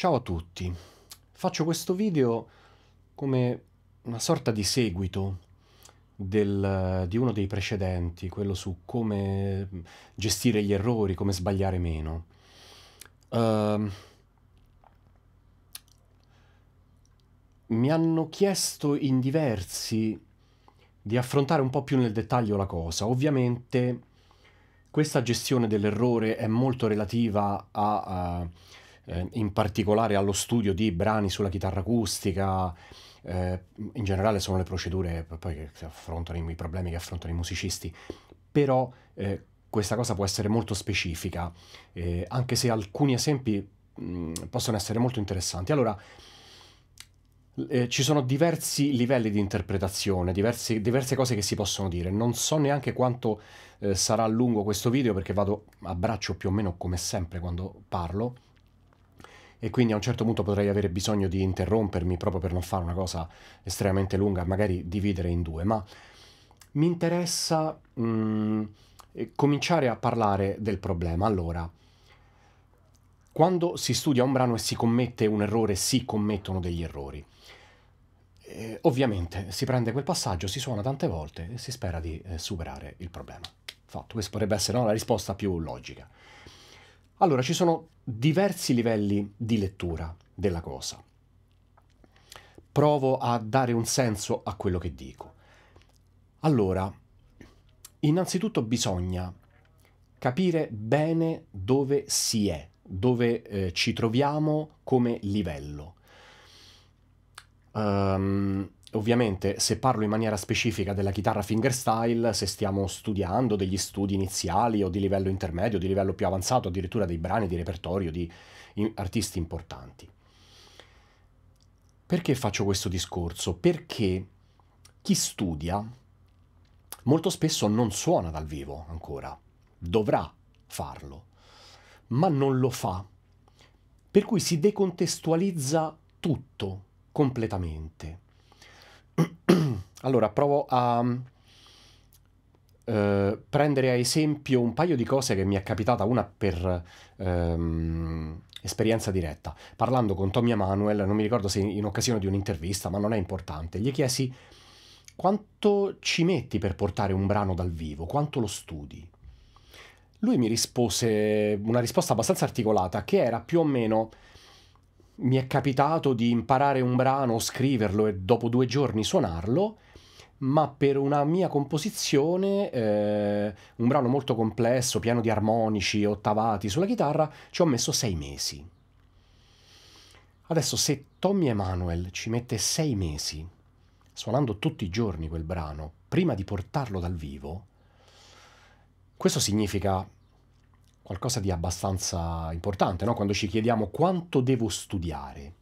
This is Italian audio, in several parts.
Ciao a tutti, faccio questo video come una sorta di seguito del, di uno dei precedenti, quello su come gestire gli errori, come sbagliare meno. Uh, mi hanno chiesto in diversi di affrontare un po' più nel dettaglio la cosa. Ovviamente questa gestione dell'errore è molto relativa a, a eh, in particolare allo studio di brani sulla chitarra acustica, eh, in generale sono le procedure che affrontano i problemi che affrontano i musicisti, però eh, questa cosa può essere molto specifica, eh, anche se alcuni esempi mh, possono essere molto interessanti. Allora, eh, ci sono diversi livelli di interpretazione, diversi, diverse cose che si possono dire. Non so neanche quanto eh, sarà lungo questo video perché vado a braccio più o meno come sempre quando parlo e quindi a un certo punto potrei avere bisogno di interrompermi proprio per non fare una cosa estremamente lunga, magari dividere in due, ma mi interessa mh, mm, eh, cominciare a parlare del problema. Allora, quando si studia un brano e si commette un errore, si commettono degli errori. E, eh, ovviamente si prende quel passaggio, si suona tante volte e si spera di eh, superare il problema. Fatto, questa potrebbe essere no, la risposta più logica. Allora, ci sono diversi livelli di lettura della cosa. Provo a dare un senso a quello che dico. Allora, innanzitutto bisogna capire bene dove si è, dove eh, ci troviamo come livello. Um, Ovviamente, se parlo in maniera specifica della chitarra fingerstyle, se stiamo studiando degli studi iniziali o di livello intermedio, di livello più avanzato, addirittura dei brani di repertorio di artisti importanti. Perché faccio questo discorso? Perché chi studia molto spesso non suona dal vivo ancora, dovrà farlo, ma non lo fa, per cui si decontestualizza tutto completamente allora, provo a eh, prendere a esempio un paio di cose che mi è capitata, una per ehm, esperienza diretta. Parlando con Tommy Emanuel, non mi ricordo se in occasione di un'intervista, ma non è importante, gli chiesi quanto ci metti per portare un brano dal vivo, quanto lo studi. Lui mi rispose una risposta abbastanza articolata, che era più o meno mi è capitato di imparare un brano, scriverlo e dopo due giorni suonarlo, ma per una mia composizione, eh, un brano molto complesso, pieno di armonici, ottavati sulla chitarra, ci ho messo sei mesi. Adesso se Tommy Emanuel ci mette sei mesi, suonando tutti i giorni quel brano, prima di portarlo dal vivo, questo significa qualcosa di abbastanza importante, no? quando ci chiediamo quanto devo studiare,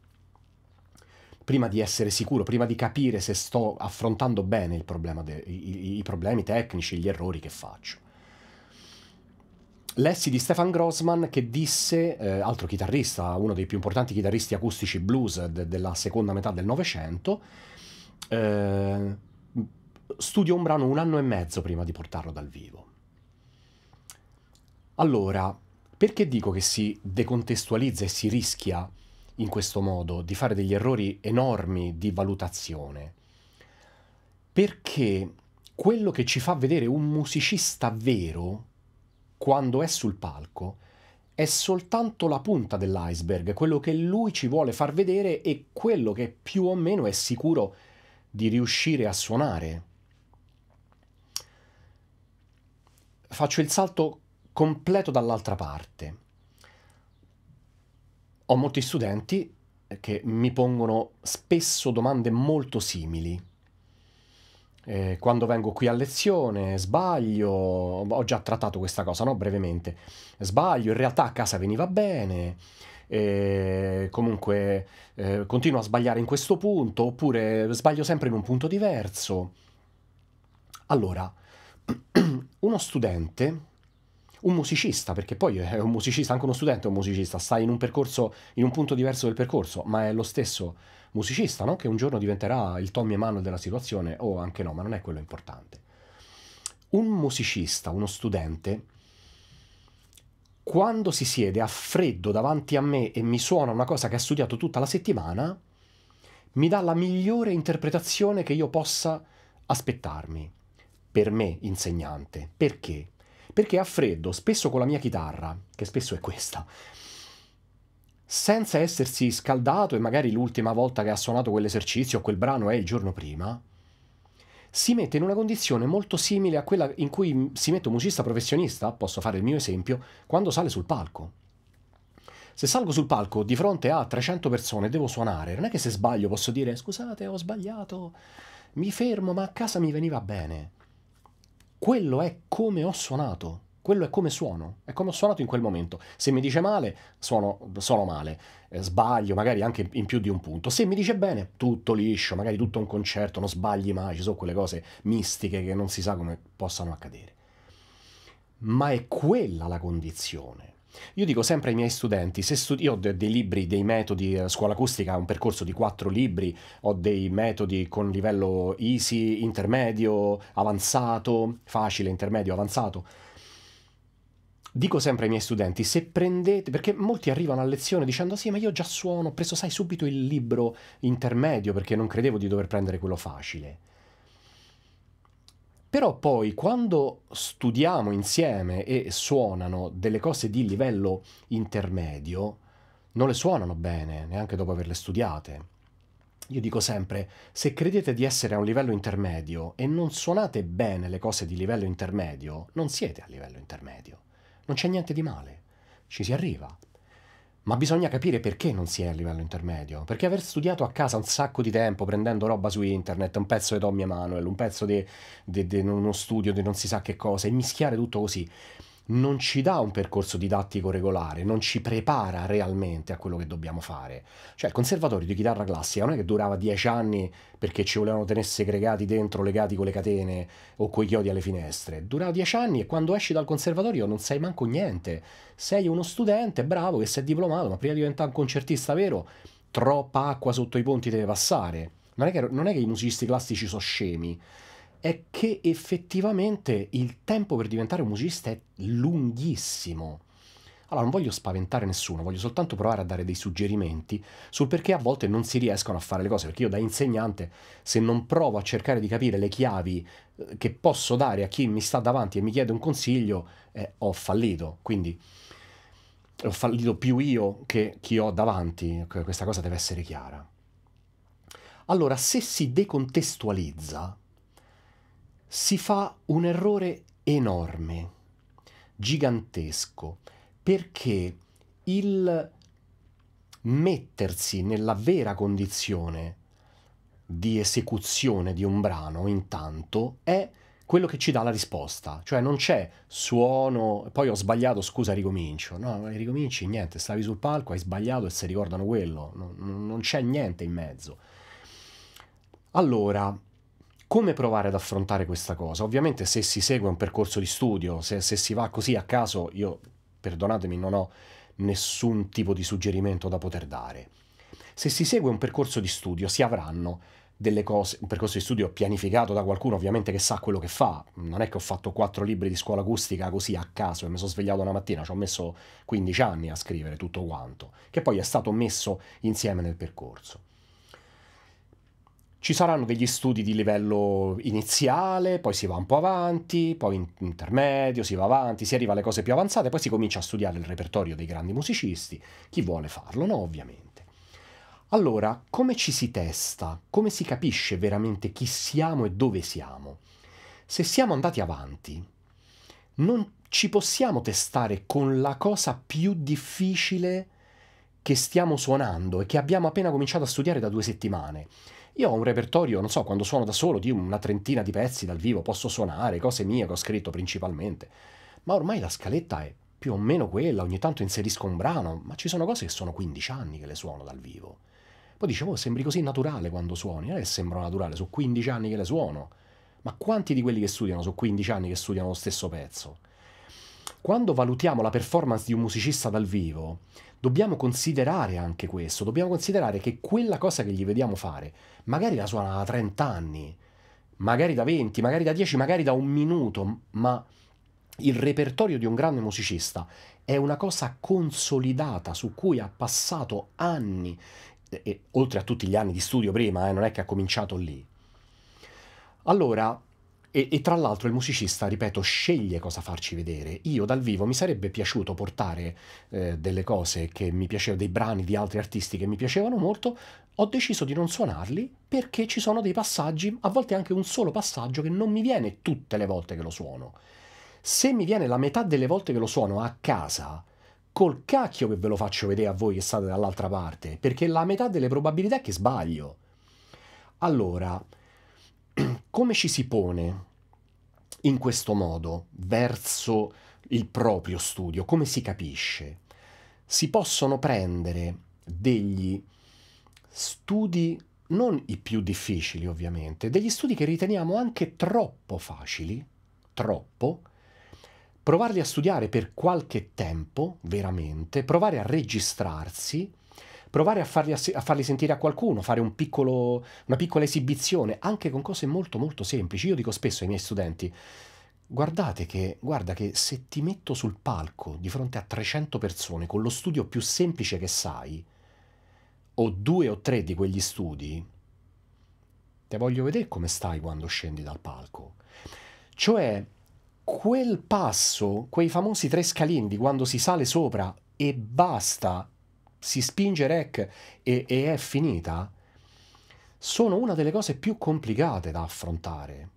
prima di essere sicuro, prima di capire se sto affrontando bene de- i-, i problemi tecnici, gli errori che faccio lessi di Stefan Grossman che disse, eh, altro chitarrista, uno dei più importanti chitarristi acustici blues de- della seconda metà del Novecento, eh, studio un brano un anno e mezzo prima di portarlo dal vivo. Allora, perché dico che si decontestualizza e si rischia in questo modo di fare degli errori enormi di valutazione? Perché quello che ci fa vedere un musicista vero quando è sul palco è soltanto la punta dell'iceberg, quello che lui ci vuole far vedere e quello che più o meno è sicuro di riuscire a suonare. Faccio il salto completo dall'altra parte. Ho molti studenti che mi pongono spesso domande molto simili. Eh, quando vengo qui a lezione sbaglio, ho già trattato questa cosa, no? Brevemente. Sbaglio, in realtà a casa veniva bene, eh, comunque eh, continuo a sbagliare in questo punto, oppure sbaglio sempre in un punto diverso. Allora, uno studente un musicista, perché poi è un musicista, anche uno studente è un musicista, sta in un percorso, in un punto diverso del percorso, ma è lo stesso musicista, no? Che un giorno diventerà il Tommy Emmanuel della situazione, o anche no, ma non è quello importante. Un musicista, uno studente, quando si siede a freddo davanti a me e mi suona una cosa che ha studiato tutta la settimana, mi dà la migliore interpretazione che io possa aspettarmi, per me insegnante. Perché? Perché a freddo, spesso con la mia chitarra, che spesso è questa, senza essersi scaldato e magari l'ultima volta che ha suonato quell'esercizio o quel brano è il giorno prima, si mette in una condizione molto simile a quella in cui si mette un musicista professionista, posso fare il mio esempio, quando sale sul palco. Se salgo sul palco di fronte a 300 persone e devo suonare, non è che se sbaglio posso dire scusate ho sbagliato, mi fermo ma a casa mi veniva bene quello è come ho suonato, quello è come suono, è come ho suonato in quel momento. Se mi dice male, suono, suono male, eh, sbaglio magari anche in più di un punto. Se mi dice bene, tutto liscio, magari tutto un concerto, non sbagli mai, ci sono quelle cose mistiche che non si sa come possano accadere. Ma è quella la condizione io dico sempre ai miei studenti, se studi- io ho de- dei libri, dei metodi, la eh, scuola acustica ha un percorso di quattro libri, ho dei metodi con livello easy, intermedio, avanzato, facile, intermedio, avanzato. Dico sempre ai miei studenti, se prendete, perché molti arrivano a lezione dicendo sì, ma io già suono, ho preso, sai, subito il libro intermedio perché non credevo di dover prendere quello facile. Però poi quando studiamo insieme e suonano delle cose di livello intermedio, non le suonano bene, neanche dopo averle studiate. Io dico sempre, se credete di essere a un livello intermedio e non suonate bene le cose di livello intermedio, non siete a livello intermedio. Non c'è niente di male. Ci si arriva, ma bisogna capire perché non si è a livello intermedio. Perché aver studiato a casa un sacco di tempo prendendo roba su internet, un pezzo di Tommy Emanuel, un pezzo di uno studio di non si sa che cosa, e mischiare tutto così non ci dà un percorso didattico regolare, non ci prepara realmente a quello che dobbiamo fare. Cioè il conservatorio di chitarra classica non è che durava dieci anni perché ci volevano tenere segregati dentro, legati con le catene o coi chiodi alle finestre. Durava dieci anni e quando esci dal conservatorio non sai manco niente. Sei uno studente bravo che si è diplomato, ma prima di diventare un concertista vero, troppa acqua sotto i ponti deve passare. non è che, non è che i musicisti classici sono scemi è che effettivamente il tempo per diventare un musicista è lunghissimo. Allora, non voglio spaventare nessuno, voglio soltanto provare a dare dei suggerimenti sul perché a volte non si riescono a fare le cose, perché io da insegnante, se non provo a cercare di capire le chiavi eh, che posso dare a chi mi sta davanti e mi chiede un consiglio, eh, ho fallito. Quindi ho fallito più io che chi ho davanti, questa cosa deve essere chiara. Allora, se si decontestualizza, si fa un errore enorme, gigantesco, perché il mettersi nella vera condizione di esecuzione di un brano intanto è quello che ci dà la risposta, cioè non c'è suono, poi ho sbagliato, scusa ricomincio, no, ricominci, niente, stavi sul palco, hai sbagliato e si ricordano quello, non, non c'è niente in mezzo. Allora, come provare ad affrontare questa cosa? Ovviamente se si segue un percorso di studio, se, se si va così a caso, io, perdonatemi, non ho nessun tipo di suggerimento da poter dare. Se si segue un percorso di studio si avranno delle cose, un percorso di studio pianificato da qualcuno ovviamente che sa quello che fa, non è che ho fatto quattro libri di scuola acustica così a caso e mi sono svegliato una mattina, ci ho messo 15 anni a scrivere tutto quanto, che poi è stato messo insieme nel percorso. Ci saranno degli studi di livello iniziale, poi si va un po' avanti, poi intermedio, si va avanti, si arriva alle cose più avanzate, poi si comincia a studiare il repertorio dei grandi musicisti, chi vuole farlo, no, ovviamente. Allora, come ci si testa? Come si capisce veramente chi siamo e dove siamo? Se siamo andati avanti, non ci possiamo testare con la cosa più difficile che stiamo suonando e che abbiamo appena cominciato a studiare da due settimane io ho un repertorio, non so, quando suono da solo, di una trentina di pezzi dal vivo, posso suonare, cose mie che ho scritto principalmente, ma ormai la scaletta è più o meno quella, ogni tanto inserisco un brano, ma ci sono cose che sono 15 anni che le suono dal vivo. Poi dicevo, oh, sembri così naturale quando suoni, non è che sembro naturale, sono 15 anni che le suono. Ma quanti di quelli che studiano sono 15 anni che studiano lo stesso pezzo? Quando valutiamo la performance di un musicista dal vivo, dobbiamo considerare anche questo, dobbiamo considerare che quella cosa che gli vediamo fare, magari la suona da 30 anni, magari da 20, magari da 10, magari da un minuto, ma il repertorio di un grande musicista è una cosa consolidata su cui ha passato anni, e, e oltre a tutti gli anni di studio prima, eh, non è che ha cominciato lì. Allora, e, e, tra l'altro il musicista, ripeto, sceglie cosa farci vedere. Io dal vivo mi sarebbe piaciuto portare eh, delle cose che mi piacevano, dei brani di altri artisti che mi piacevano molto, ho deciso di non suonarli perché ci sono dei passaggi, a volte anche un solo passaggio che non mi viene tutte le volte che lo suono. Se mi viene la metà delle volte che lo suono a casa, col cacchio che ve lo faccio vedere a voi che state dall'altra parte, perché la metà delle probabilità è che sbaglio. Allora, come ci si pone in questo modo verso il proprio studio? Come si capisce? Si possono prendere degli studi non i più difficili ovviamente, degli studi che riteniamo anche troppo facili, troppo, provarli a studiare per qualche tempo, veramente, provare a registrarsi provare a farli, a farli sentire a qualcuno, fare un piccolo, una piccola esibizione, anche con cose molto molto semplici. Io dico spesso ai miei studenti, guardate che, guarda che se ti metto sul palco di fronte a 300 persone con lo studio più semplice che sai, o due o tre di quegli studi, te voglio vedere come stai quando scendi dal palco. Cioè, quel passo, quei famosi tre scalini di quando si sale sopra e basta si spinge rec e, e è finita, sono una delle cose più complicate da affrontare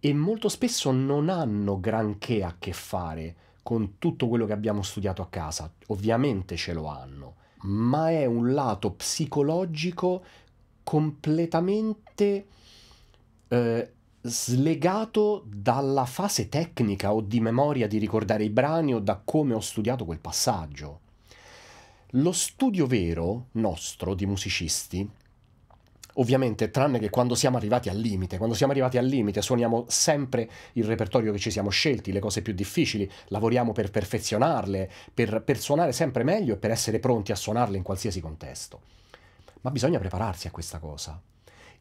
e molto spesso non hanno granché a che fare con tutto quello che abbiamo studiato a casa. Ovviamente ce lo hanno, ma è un lato psicologico completamente eh, slegato dalla fase tecnica o di memoria di ricordare i brani o da come ho studiato quel passaggio. Lo studio vero nostro di musicisti, ovviamente tranne che quando siamo arrivati al limite, quando siamo arrivati al limite suoniamo sempre il repertorio che ci siamo scelti, le cose più difficili, lavoriamo per perfezionarle, per, per suonare sempre meglio e per essere pronti a suonarle in qualsiasi contesto. Ma bisogna prepararsi a questa cosa.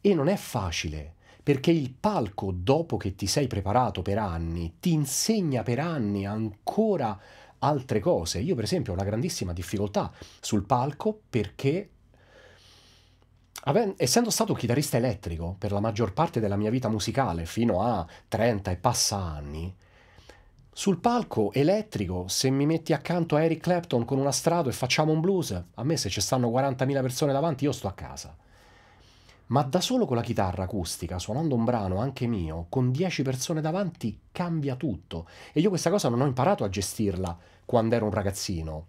E non è facile, perché il palco, dopo che ti sei preparato per anni, ti insegna per anni ancora altre cose. Io per esempio ho una grandissima difficoltà sul palco perché essendo stato chitarrista elettrico per la maggior parte della mia vita musicale, fino a 30 e passa anni, sul palco elettrico, se mi metti accanto a Eric Clapton con una strada e facciamo un blues, a me se ci stanno 40.000 persone davanti io sto a casa. Ma da solo con la chitarra acustica, suonando un brano anche mio, con 10 persone davanti, cambia tutto. E io questa cosa non ho imparato a gestirla quando ero un ragazzino,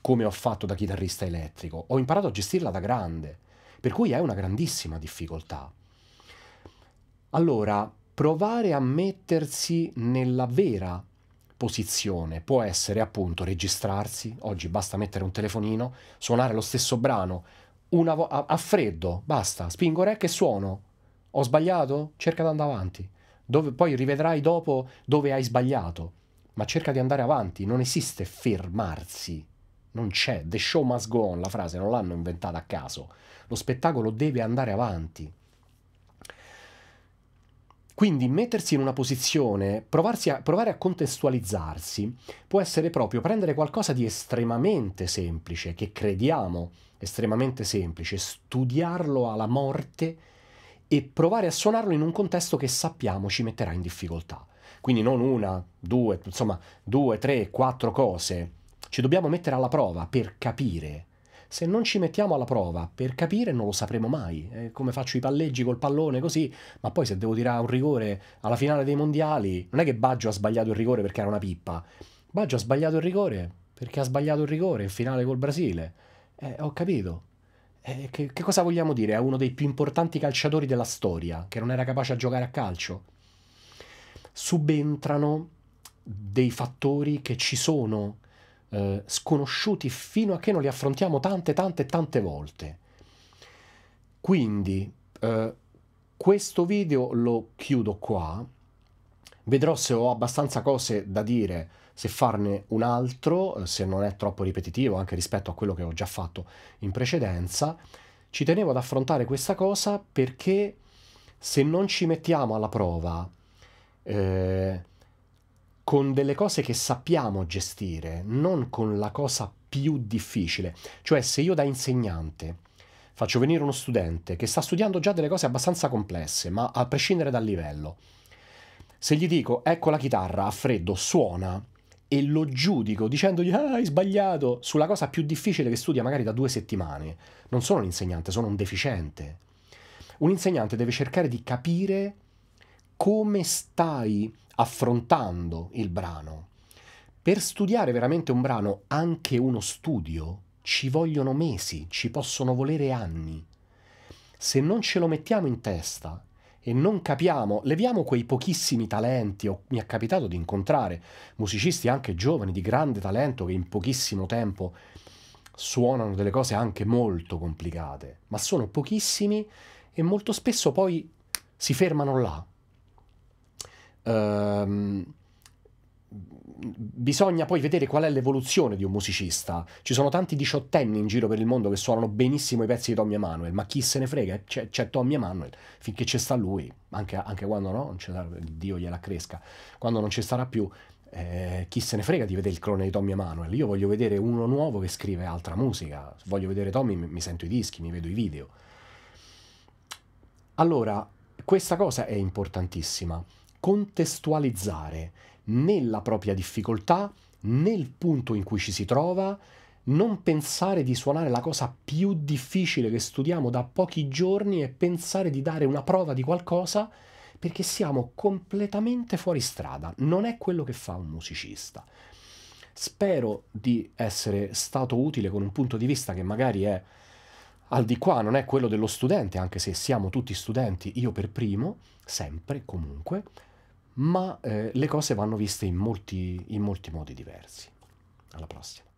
come ho fatto da chitarrista elettrico. Ho imparato a gestirla da grande, per cui è una grandissima difficoltà. Allora, provare a mettersi nella vera posizione può essere appunto registrarsi, oggi basta mettere un telefonino, suonare lo stesso brano, una vo- a-, a freddo, basta, spingo rec e suono. Ho sbagliato? Cerca di andare avanti. Dove, poi rivedrai dopo dove hai sbagliato ma cerca di andare avanti, non esiste fermarsi, non c'è, the show must go on, la frase non l'hanno inventata a caso, lo spettacolo deve andare avanti. Quindi mettersi in una posizione, a, provare a contestualizzarsi, può essere proprio prendere qualcosa di estremamente semplice, che crediamo estremamente semplice, studiarlo alla morte e provare a suonarlo in un contesto che sappiamo ci metterà in difficoltà quindi non una, due, insomma due, tre, quattro cose, ci dobbiamo mettere alla prova per capire. Se non ci mettiamo alla prova per capire non lo sapremo mai, è come faccio i palleggi col pallone così, ma poi se devo tirare un rigore alla finale dei mondiali, non è che Baggio ha sbagliato il rigore perché era una pippa, Baggio ha sbagliato il rigore perché ha sbagliato il rigore in finale col Brasile, eh, ho capito, eh, che, che, cosa vogliamo dire a uno dei più importanti calciatori della storia, che non era capace a giocare a calcio? subentrano dei fattori che ci sono eh, sconosciuti fino a che non li affrontiamo tante, tante, tante volte. Quindi eh, questo video lo chiudo qua, vedrò se ho abbastanza cose da dire, se farne un altro, eh, se non è troppo ripetitivo anche rispetto a quello che ho già fatto in precedenza. Ci tenevo ad affrontare questa cosa perché se non ci mettiamo alla prova, eh, con delle cose che sappiamo gestire, non con la cosa più difficile. Cioè se io da insegnante faccio venire uno studente che sta studiando già delle cose abbastanza complesse, ma a prescindere dal livello, se gli dico ecco la chitarra a freddo, suona, e lo giudico dicendogli ah, hai sbagliato sulla cosa più difficile che studia magari da due settimane. Non sono un insegnante, sono un deficiente. Un insegnante deve cercare di capire come stai affrontando il brano. Per studiare veramente un brano, anche uno studio, ci vogliono mesi, ci possono volere anni. Se non ce lo mettiamo in testa e non capiamo, leviamo quei pochissimi talenti, o mi è capitato di incontrare musicisti anche giovani di grande talento che in pochissimo tempo suonano delle cose anche molto complicate, ma sono pochissimi e molto spesso poi si fermano là, ehm, bisogna poi vedere qual è l'evoluzione di un musicista. Ci sono tanti diciottenni in giro per il mondo che suonano benissimo i pezzi di Tommy Emanuel, ma chi se ne frega? C'è, c'è Tommy Emanuel, finché ci sta lui, anche, anche quando no, sarà, Dio gliela cresca, quando non ci starà più, eh, chi se ne frega di vedere il clone di Tommy Emanuel? Io voglio vedere uno nuovo che scrive altra musica, voglio vedere Tommy, mi, mi sento i dischi, mi vedo i video. Allora, questa cosa è importantissima contestualizzare nella propria difficoltà, nel punto in cui ci si trova, non pensare di suonare la cosa più difficile che studiamo da pochi giorni e pensare di dare una prova di qualcosa perché siamo completamente fuori strada, non è quello che fa un musicista. Spero di essere stato utile con un punto di vista che magari è al di qua, non è quello dello studente, anche se siamo tutti studenti, io per primo, sempre, comunque, ma eh, le cose vanno viste in molti, in molti modi diversi. Alla prossima.